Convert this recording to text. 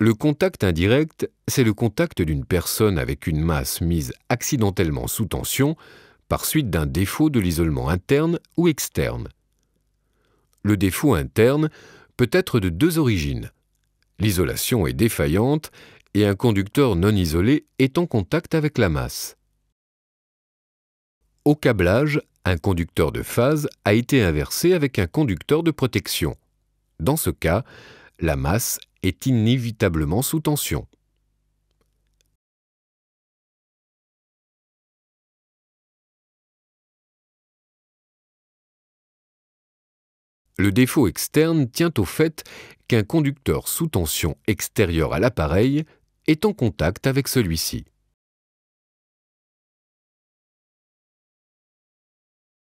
Le contact indirect, c'est le contact d'une personne avec une masse mise accidentellement sous tension par suite d'un défaut de l'isolement interne ou externe. Le défaut interne peut être de deux origines. L'isolation est défaillante et un conducteur non isolé est en contact avec la masse. Au câblage, un conducteur de phase a été inversé avec un conducteur de protection. Dans ce cas, la masse est inévitablement sous tension. Le défaut externe tient au fait qu'un conducteur sous tension extérieur à l'appareil est en contact avec celui-ci.